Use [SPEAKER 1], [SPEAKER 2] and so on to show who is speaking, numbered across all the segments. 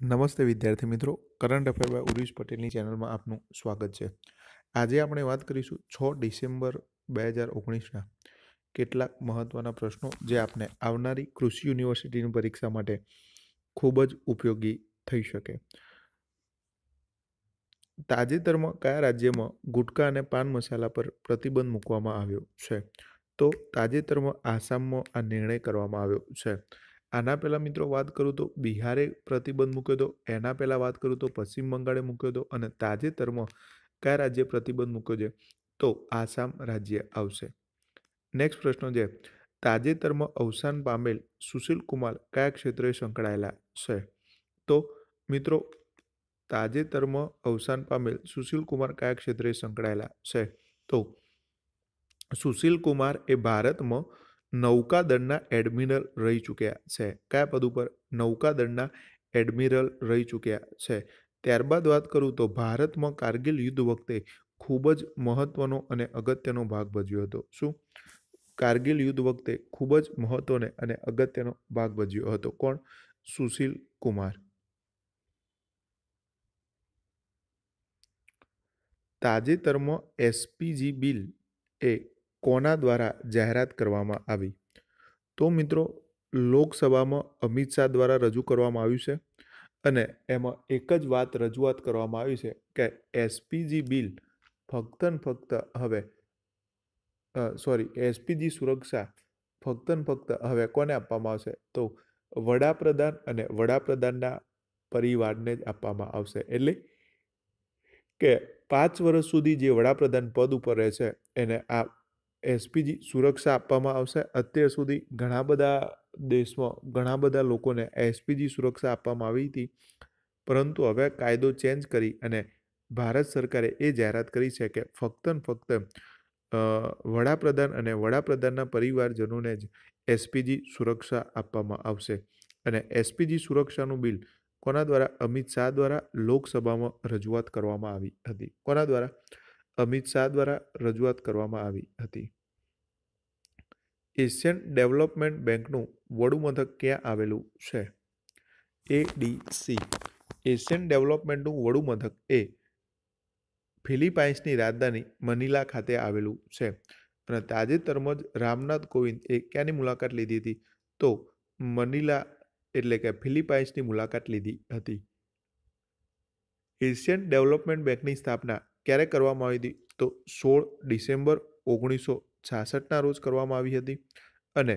[SPEAKER 1] નમસ્તે વિદ્યાર્થી મિત્રો કરંટ અફેર બાય ઉર્વિશ પટેલની ચેનલમાં આપનું સ્વાગત છે આજે આપણે વાત કરીશું છ ડિસેમ્બર બે હજાર ઓગણીસના કેટલાક મહત્ત્વના પ્રશ્નો જે આપને આવનારી કૃષિ યુનિવર્સિટીની પરીક્ષા માટે ખૂબ જ ઉપયોગી થઈ શકે તાજેતરમાં કયા રાજ્યમાં ગુટખા અને પાન મસાલા પર પ્રતિબંધ મૂકવામાં આવ્યો છે તો તાજેતરમાં આસામમાં આ નિર્ણય કરવામાં આવ્યો છે આના પહેલાં મિત્રો વાત કરું તો બિહારે પ્રતિબંધ મૂક્યો હતો એના પહેલાં વાત કરું તો પશ્ચિમ બંગાળે મૂક્યો હતો અને તાજેતરમાં કયા રાજ્ય પ્રતિબંધ મૂક્યો છે તો આસામ રાજ્ય આવશે નેક્સ્ટ પ્રશ્ન છે તાજેતરમાં અવસાન પામેલ સુશીલ કુમાર કયા ક્ષેત્રે સંકળાયેલા છે તો મિત્રો તાજેતરમાં અવસાન પામેલ સુશીલ કુમાર કયા ક્ષેત્રે સંકળાયેલા છે તો સુશીલ કુમાર એ ભારતમાં નૌકાદળના એડમિરલ રહી ચૂક્યા છે કયા પદ ઉપર નૌકાદળના એડમિરલ રહી ચૂક્યા છે ત્યારબાદ વાત કરું તો ભારતમાં કારગિલ યુદ્ધ વખતે ખૂબ જ મહત્વનો અને અગત્યનો ભાગ ભજ્યો હતો શું કારગિલ યુદ્ધ વખતે ખૂબ જ મહત્વને અને અગત્યનો ભાગ ભજ્યો હતો કોણ સુશીલ કુમાર તાજેતરમાં એસપીજી બિલ એ કોના દ્વારા જાહેરાત કરવામાં આવી તો મિત્રો લોકસભામાં અમિત શાહ દ્વારા રજૂ કરવામાં આવ્યું છે અને એમાં એક જ વાત રજૂઆત કરવામાં આવી છે કે એસપીજી બિલ ફક્ત ને ફક્ત હવે સોરી એસપીજી સુરક્ષા ફક્ત ને ફક્ત હવે કોને આપવામાં આવશે તો વડાપ્રધાન અને વડાપ્રધાનના પરિવારને જ આપવામાં આવશે એટલે કે પાંચ વર્ષ સુધી જે વડાપ્રધાન પદ ઉપર રહે છે એને આ એસપીજી સુરક્ષા આપવામાં આવશે અત્યાર સુધી ઘણા બધા દેશમાં ઘણા બધા લોકોને એસપીજી સુરક્ષા આપવામાં આવી હતી પરંતુ હવે કાયદો ચેન્જ કરી અને ભારત સરકારે એ જાહેરાત કરી છે કે ફક્ત ને ફક્ત વડાપ્રધાન અને વડાપ્રધાનના પરિવારજનોને જ એસપીજી સુરક્ષા આપવામાં આવશે અને એસપીજી સુરક્ષાનું બિલ કોના દ્વારા અમિત શાહ દ્વારા લોકસભામાં રજૂઆત કરવામાં આવી હતી કોના દ્વારા અમિત શાહ દ્વારા રજૂઆત કરવામાં આવી હતી એશિયન ડેવલપમેન્ટ બેંકનું વડુ મથક ક્યાં આવેલું છે એ ડી સી એશિયન ડેવલપમેન્ટનું વડુ મથક એ ફિલિપાઇન્સની રાજધાની મનીલા ખાતે આવેલું છે અને તાજેતરમાં જ રામનાથ કોવિંદ એ ક્યાંની મુલાકાત લીધી હતી તો મનીલા એટલે કે ફિલિપાઇન્સની મુલાકાત લીધી હતી એશિયન ડેવલપમેન્ટ બેંકની સ્થાપના ક્યારે કરવામાં આવી હતી તો સોળ ડિસેમ્બર ઓગણીસો છાસઠના રોજ કરવામાં આવી હતી અને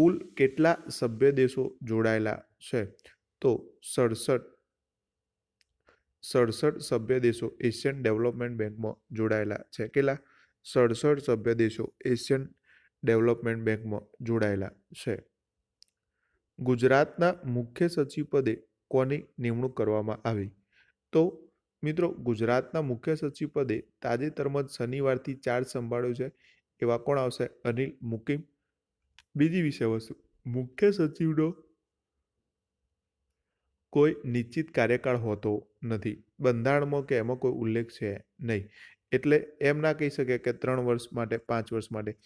[SPEAKER 1] કુલ કેટલા સભ્ય દેશો જોડાયેલા છે તો સડસઠ સડસઠ સભ્ય દેશો એશિયન ડેવલપમેન્ટ બેંકમાં જોડાયેલા છે કેટલા સડસઠ સભ્ય દેશો એશિયન ડેવલપમેન્ટ બેંકમાં જોડાયેલા છે ગુજરાતના મુખ્ય સચિવ પદે કોની નિમણૂક કરવામાં આવી તો મિત્રો ગુજરાતના મુખ્ય સચિવ પદે તાજેતરમાં જ શનિવારથી ચાર્જ સંભાળ્યો છે એવા કોણ આવશે અનિલ મુકિમ બીજી વિષયવસ્તુ મુખ્ય સચિવનો કોઈ નિશ્ચિત કાર્યકાળ હોતો નથી બંધારણમાં કે એમાં કોઈ ઉલ્લેખ છે નહીં એટલે એમ ના કહી શકે કે ત્રણ વર્ષ માટે પાંચ વર્ષ માટે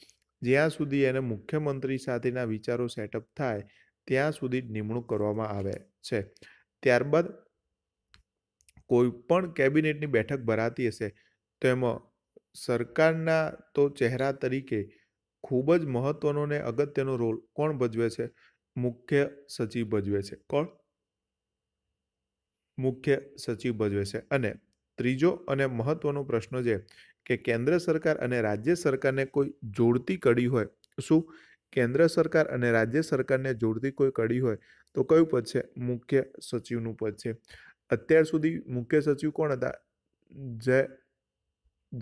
[SPEAKER 1] જ્યાં સુધી એને મુખ્યમંત્રી સાથેના વિચારો સેટઅપ થાય ત્યાં સુધી નિમણૂક કરવામાં આવે છે ત્યારબાદ કોઈપણ કેબિનેટની બેઠક ભરાતી હશે તો એમાં સરકારના તો ચહેરા તરીકે ખૂબ જ મહત્ત્વનો ને અગત્યનો રોલ કોણ ભજવે છે મુખ્ય સચિવ ભજવે છે કોણ મુખ્ય સચિવ ભજવે છે અને ત્રીજો અને મહત્ત્વનો પ્રશ્ન છે કે કેન્દ્ર સરકાર અને રાજ્ય સરકારને કોઈ જોડતી કડી હોય શું કેન્દ્ર સરકાર અને રાજ્ય સરકારને જોડતી કોઈ કડી હોય તો કયું પદ છે મુખ્ય સચિવનું પદ છે અત્યાર સુધી મુખ્ય સચિવ કોણ હતા જય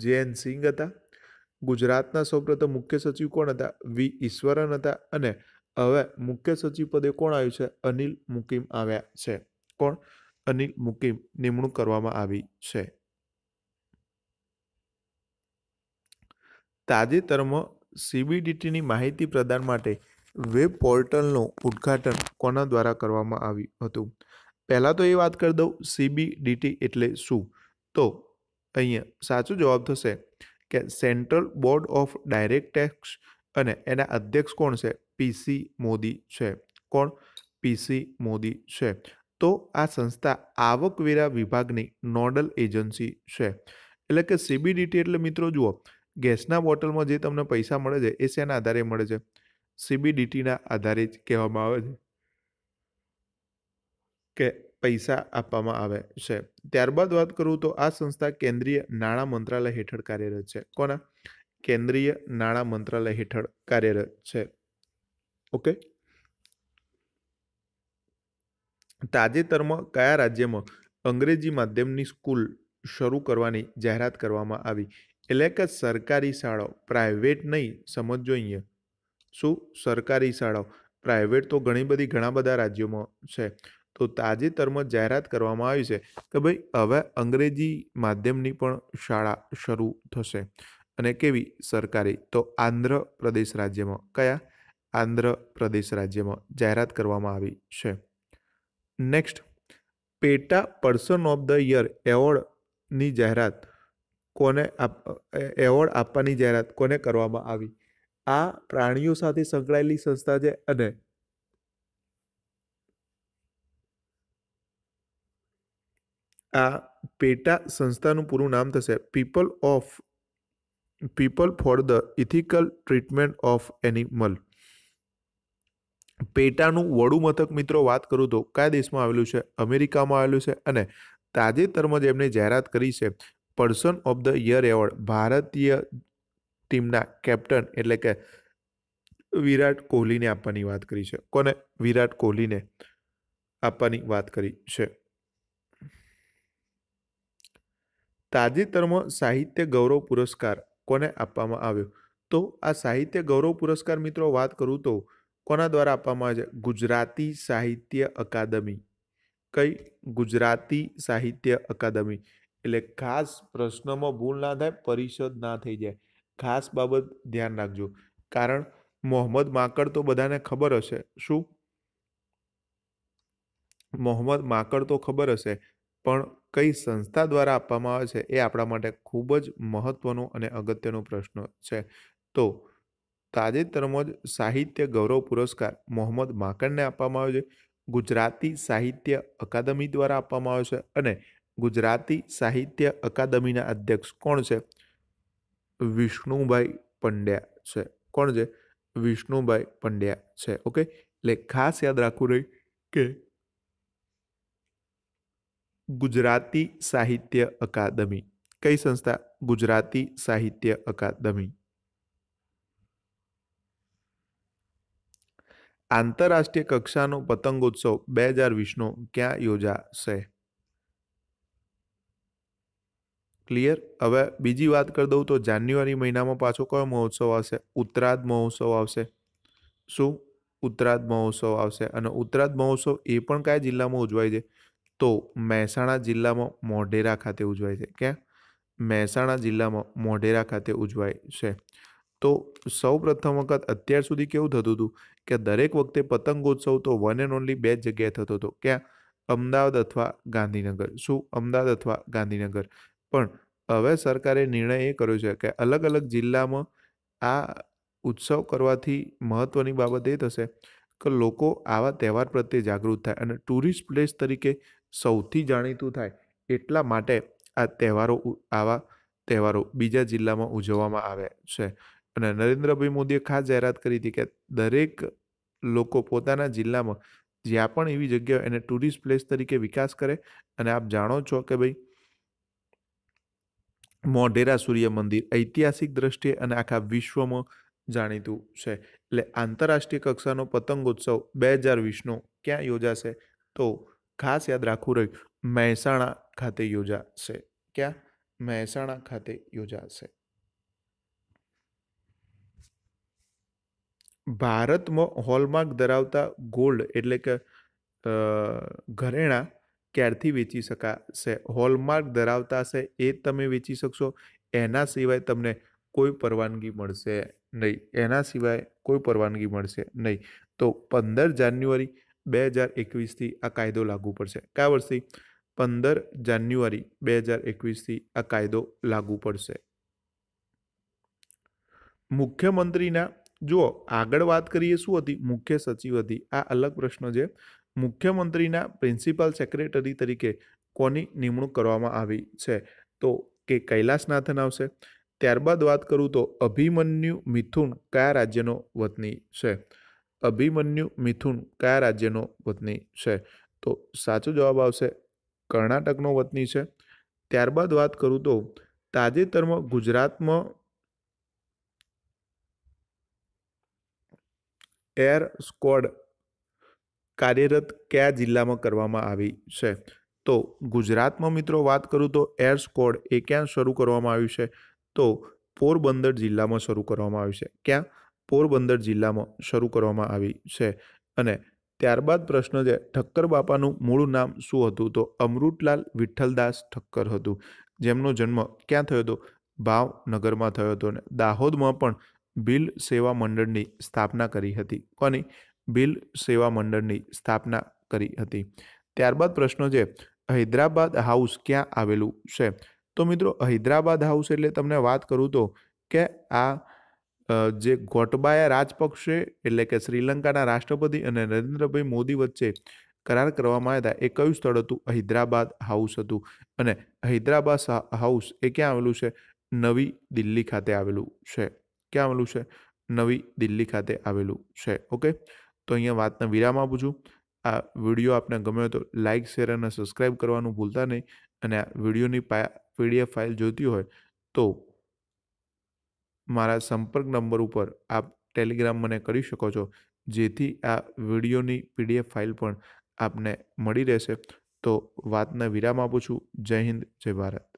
[SPEAKER 1] જયંત સિંઘ હતા ગુજરાતના સૌપ્રથમ મુખ્ય સચિવ કોણ હતા વી ઈશ્વરન હતા અને હવે મુખ્ય સચિવ પદે કોણ આવ્યું છે અનિલ મુકિમ આવ્યા છે કોણ અનિલ મુકિમ નિમણૂક કરવામાં આવી છે તાજેતરમાં સીબીડીટીની માહિતી પ્રદાન માટે વેબ પોર્ટલનું ઉદ્ઘાટન કોના દ્વારા કરવામાં આવ્યું હતું પહેલાં તો એ વાત કરી દઉં સીબીડીટી એટલે શું તો અહીંયા સાચો જવાબ થશે કે central board of direct tax અને એના અધ્યક્ષ કોણ છે પીસી મોદી છે કોણ પીસી મોદી છે તો આ સંસ્થા આવકવેરા વિભાગની નોડલ એજન્સી છે એટલે કે સીબીડીટી એટલે મિત્રો જુઓ ગેસના બોટલમાં જે તમને પૈસા મળે છે એ શેના આધારે મળે છે સીબીડીટીના આધારે જ કહેવામાં આવે છે કે પૈસા આપવામાં આવે છે ત્યારબાદ વાત કરું તો આ સંસ્થા કેન્દ્રીય નાણાં મંત્રાલય હેઠળ કાર્યરત છે કોના કેન્દ્રીય નાણાં મંત્રાલય હેઠળ કાર્યરત છે ઓકે તાજેતરમાં કયા રાજ્યમાં અંગ્રેજી માધ્યમની સ્કૂલ શરૂ કરવાની જાહેરાત કરવામાં આવી એટલે કે સરકારી શાળાઓ પ્રાઇવેટ નહીં સમજ જોઈએ શું સરકારી શાળાઓ પ્રાઇવેટ તો ઘણી બધી ઘણા બધા રાજ્યોમાં છે તો તાજેતરમાં જાહેરાત કરવામાં આવી છે કે ભાઈ હવે અંગ્રેજી માધ્યમની પણ શાળા શરૂ થશે અને કેવી સરકારી તો આંધ્ર પ્રદેશ રાજ્યમાં કયા આંધ્ર પ્રદેશ રાજ્યમાં જાહેરાત કરવામાં આવી છે next PETA person of the year એવોર્ડની જાહેરાત કોને એવોર્ડ આપવાની જાહેરાત કોને કરવામાં આવી આ પ્રાણીઓ સાથે સંકળાયેલી સંસ્થા છે અને આ પેટા સંસ્થાનું પૂરું નામ થશે people of people for the ethical treatment of animal પેટાનું વડું મથક મિત્રો વાત કરું તો કયા દેશમાં આવેલું છે અમેરિકામાં આવેલું છે અને તાજેતરમાં જ એમણે જાહેરાત કરી છે person of the year award ભારતીય ટીમના કેપ્ટન એટલે કે વિરાટ કોહલીને આપવાની વાત કરી છે કોને વિરાટ કોહલીને આપવાની વાત કરી છે તાજેતરમાં સાહિત્ય ગૌરવ પુરસ્કાર કોને આપવામાં આવ્યો તો આ સાહિત્ય ગૌરવ પુરસ્કાર મિત્રો વાત કરું તો કોના દ્વારા આપવામાં આવે છે ગુજરાતી સાહિત્ય અકાદમી કઈ ગુજરાતી સાહિત્ય અકાદમી એટલે ખાસ પ્રશ્નમાં ભૂલ ના થાય પરિષદ ના થઈ જાય ખાસ બાબત ધ્યાન રાખજો કારણ મોહમ્મદ માકડ તો બધાને ખબર હશે શું મોહમ્મદ માકડ તો ખબર હશે પણ કઈ સંસ્થા દ્વારા આપવામાં આવે છે એ આપણા માટે ખૂબ જ મહત્વનો અને અગત્યનો પ્રશ્ન છે તો તાજેતરમાં જ સાહિત્ય ગૌરવ પુરસ્કાર મોહમ્મદ માકડને આપવામાં આવ્યો છે ગુજરાતી સાહિત્ય અકાદમી દ્વારા આપવામાં આવ્યો છે અને ગુજરાતી સાહિત્ય અકાદમીના અધ્યક્ષ કોણ છે વિષ્ણુભાઈ પંડ્યા છે કોણ છે વિષ્ણુભાઈ પંડ્યા છે ઓકે એટલે ખાસ યાદ રાખવું રહી કે ગુજરાતી સાહિત્ય અકાદમી કઈ સંસ્થા ગુજરાતી સાહિત્ય અકાદમી આંતરરાષ્ટ્રીય કક્ષાનો પતંગોત્સવ બે હજાર વીસનો ક્યાં યોજાશે ક્લિયર હવે બીજી વાત કરી દઉં તો જાન્યુઆરી મહિનામાં પાછો કયો મહોત્સવ આવશે ઉત્તરાદ મહોત્સવ આવશે શું ઉત્તરાદ મહોત્સવ આવશે અને ઉત્તરાદ મહોત્સવ એ પણ કયા જિલ્લામાં ઉજવાય છે તો મહેસાણા જિલ્લામાં મોઢેરા ખાતે ઉજવાય છે ક્યાં મહેસાણા જિલ્લામાં મોઢેરા ખાતે ઉજવાય છે તો સૌ પ્રથમ વખત અત્યાર સુધી કેવું થતું હતું કે દરેક વખતે પતંગોત્સવ તો વન એન્ડ ઓનલી બે જ જગ્યાએ થતો હતો ક્યાં અમદાવાદ અથવા ગાંધીનગર શું અમદાવાદ અથવા ગાંધીનગર પણ હવે સરકારે નિર્ણય એ કર્યો છે કે અલગ અલગ જિલ્લામાં આ ઉત્સવ કરવાથી મહત્ત્વની બાબત એ થશે કે લોકો આવા તહેવાર પ્રત્યે જાગૃત થાય અને ટુરિસ્ટ પ્લેસ તરીકે સૌથી જાણીતું થાય એટલા માટે આ તહેવારો આવા તહેવારો બીજા જિલ્લામાં ઉજવવામાં આવે છે અને નરેન્દ્રભાઈ મોદીએ ખાસ જાહેરાત કરી હતી કે દરેક લોકો પોતાના જિલ્લામાં જ્યાં પણ એવી જગ્યા એને ટુરિસ્ટ પ્લેસ તરીકે વિકાસ કરે અને આપ જાણો છો કે ભાઈ મોઢેરા સૂર્ય મંદિર ઐતિહાસિક દ્રષ્ટિએ અને આખા વિશ્વમાં જાણીતું છે એટલે આંતરરાષ્ટ્રીય કક્ષાનો પતંગોત્સવ બે હજાર વીસનો ક્યાં યોજાશે તો ખાસ યાદ રાખવું રહ્યું મહેસાણા ખાતે યોજાશે ક્યાં મહેસાણા ખાતે યોજાશે ભારતમાં હોલમાર્ક ધરાવતા ગોલ્ડ એટલે કે ઘરેણા ક્યારથી વેચી શકાશે હોલમાર્ક ધરાવતા હશે એ તમે વેચી શકશો એના સિવાય તમને કોઈ પરવાનગી મળશે નહીં એના સિવાય કોઈ પરવાનગી મળશે નહીં તો પંદર જાન્યુઆરી બે હજાર એકવીસથી આ કાયદો લાગુ પડશે કયા વર્ષથી પંદર જાન્યુઆરી બે હજાર એકવીસથી આ કાયદો લાગુ પડશે મુખ્યમંત્રીના જુઓ આગળ વાત કરીએ શું હતી મુખ્ય સચિવ હતી આ અલગ પ્રશ્ન છે મુખ્યમંત્રીના પ્રિન્સિપાલ સેક્રેટરી તરીકે કોની નિમણૂક કરવામાં આવી છે તો કે કૈલાસનાથન આવશે ત્યારબાદ વાત કરું તો અભિમન્યુ મિથુન કયા રાજ્યનો વતની છે અભિમન્યુ મિથુન કયા રાજ્યનો વતની છે તો સાચો જવાબ આવશે કર્ણાટકનો વતની છે ત્યારબાદ વાત કરું તો તાજેતરમાં ગુજરાતમાં એર સ્કોડ કાર્યરત કયા જિલ્લામાં કરવામાં આવી છે તો ગુજરાતમાં મિત્રો વાત કરું તો એર સ્કોડ એ ક્યાં શરૂ કરવામાં આવ્યું છે તો પોરબંદર જિલ્લામાં શરૂ કરવામાં આવ્યું છે ક્યાં પોરબંદર જિલ્લામાં શરૂ કરવામાં આવી છે અને ત્યારબાદ પ્રશ્ન છે ઠક્કર બાપાનું મૂળ નામ શું હતું તો અમૃતલાલ વિઠ્ઠલદાસ ઠક્કર હતું જેમનો જન્મ ક્યાં થયો હતો ભાવનગરમાં થયો હતો અને દાહોદમાં પણ ભીલ સેવા મંડળની સ્થાપના કરી હતી કોની ભીલ સેવા મંડળની સ્થાપના કરી હતી ત્યારબાદ પ્રશ્ન છે હૈદરાબાદ હાઉસ ક્યાં આવેલું છે તો મિત્રો હૈદરાબાદ હાઉસ એટલે તમને વાત કરું તો કે આ જે ગોટબાયા રાજપક્ષે એટલે કે શ્રીલંકાના રાષ્ટ્રપતિ અને નરેન્દ્રભાઈ મોદી વચ્ચે કરાર કરવામાં આવ્યા હતા એ કયું સ્થળ હતું હૈદરાબાદ હાઉસ હતું અને હૈદરાબાદ હાઉસ એ ક્યાં આવેલું છે નવી દિલ્હી ખાતે આવેલું છે ક્યાં આવેલું છે નવી દિલ્હી ખાતે આવેલું છે ઓકે તો અહીંયા વાતને વિરામ આપું છું આ વિડીયો આપને ગમ્યો તો લાઇક શેર અને સબસ્ક્રાઈબ કરવાનું ભૂલતા નહીં અને આ વિડીયોની પીડીએફ ફાઇલ જોઈતી હોય તો મારા સંપર્ક નંબર ઉપર આપ ટેલિગ્રામ મને કરી શકો છો જેથી આ વિડીયોની પીડીએફ ફાઇલ પણ આપને મળી રહેશે તો વાતને વિરામ આપું છું જય હિન્દ જય ભારત